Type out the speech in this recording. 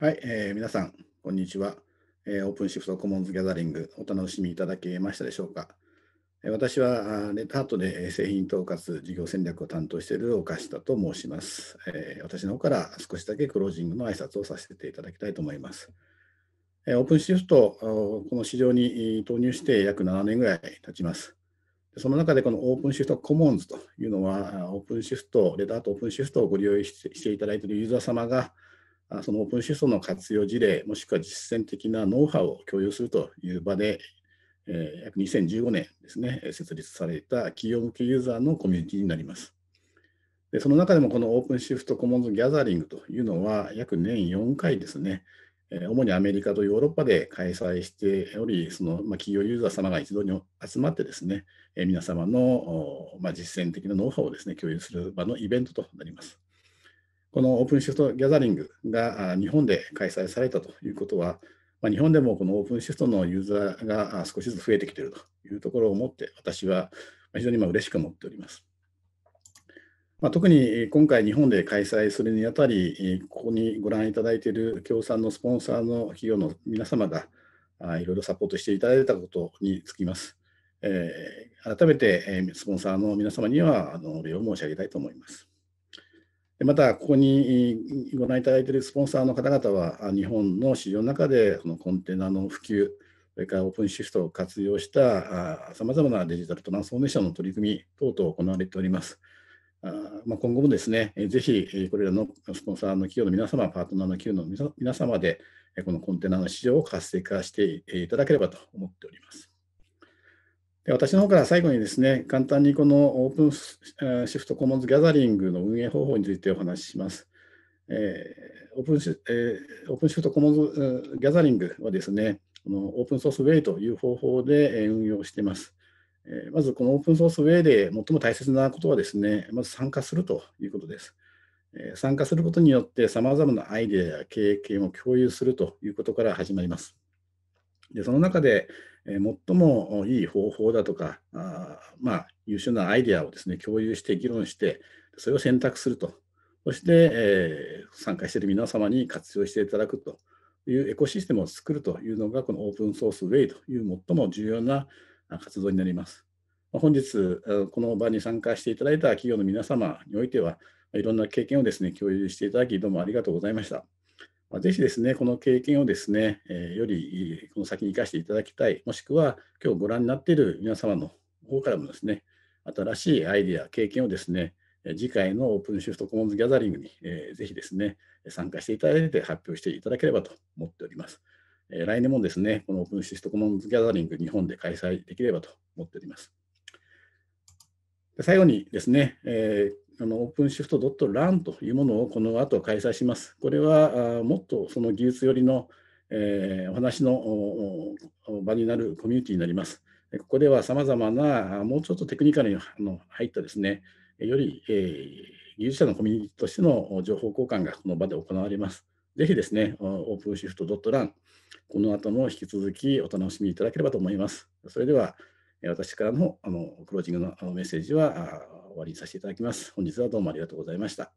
はい、えー、皆さん、こんにちは、えー、オープンシフトコモンズギャザリング、お楽しみいただけましたでしょうか。えー、私は、レッドハートで製品統括事業戦略を担当している岡下と申します、えー。私の方から少しだけクロージングの挨拶をさせていただきたいと思います。えー、オープンシフト、この市場に投入して約7年ぐらい経ちます。その中でこのオープンシフトコモンズというのは、オープンシフト、レッドハートオープンシフトをご利用していただいているユーザー様が、そのオープン思想の活用事例、もしくは実践的なノウハウを共有するという場で、え約2015年ですね、設立された企業向けユーザーのコミュニティになります。でその中でもこのオープンシフトコモンズギャザリングというのは約年4回ですね、主にアメリカとヨーロッパで開催しており、その企業ユーザー様が一度に集まってですね、皆様の実践的なノウハウをですね共有する場のイベントとなります。このオープンシフトギャザリングが日本で開催されたということは、まあ、日本でもこのオープンシフトのユーザーが少しずつ増えてきているというところをもって、私は非常に今嬉しく思っております。まあ、特に今回日本で開催するにあたり、ここにご覧いただいている協賛のスポンサーの企業の皆様がいろいろサポートしていただいたことにつきます。えー、改めてスポンサーの皆様にはお礼を申し上げたいと思います。また、ここにご覧いただいているスポンサーの方々は、日本の市場の中でこのコンテナの普及、それからオープンシフトを活用したさまざまなデジタルトランスフォーメーションの取り組み等々行われております。あま今後もですね、ぜひこれらのスポンサーの企業の皆様、パートナーの企業の皆様で、このコンテナの市場を活性化していただければと思っております。で私の方から最後にですね、簡単にこのオープンシフトコモンズギャザリングの運営方法についてお話しします。えー、オープンえー、オープンシフトコモンズギャザリングはですね、このオープンソースウェイという方法で運用しています。えー、まずこのオープンソースウェイで最も大切なことはですね、まず参加するということです。えー、参加することによって様々なアイデアや経験を共有するということから始まります。でその中で、最もいい方法だとか、あまあ、優秀なアイデアをですね、共有して議論して、それを選択すると。そして、えー、参加している皆様に活用していただくというエコシステムを作るというのが、このオープンソースウェイという最も重要な活動になります。本日、この場に参加していただいた企業の皆様においては、いろんな経験をですね、共有していただき、どうもありがとうございました。まあ、ぜひですね、この経験をですね、えよりこの先に生かしていただきたい、もしくは今日ご覧になっている皆様の方からもですね、新しいアイデア、経験をですね、次回のオープンシフトコモンズギャザリングに、えー、ぜひですね、参加していただいて発表していただければと思っております。え来年もですね、このオープンシフトコモンズギャザリング日本で開催できればと思っております。最後にですね、えーあのオープンシフトドットランというものをこの後開催します。これはもっとその技術寄りの、えー、お話の場になるコミュニティになります。ここではさまざまな、もうちょっとテクニカルに入ったですね、より、えー、技術者のコミュニティとしての情報交換がこの場で行われます。ぜひですね、オープンシフトドットランこの後も引き続きお楽しみいただければと思います。それでは、私からのあのクロージングのメッセージは終わりにさせていただきます。本日はどうもありがとうございました。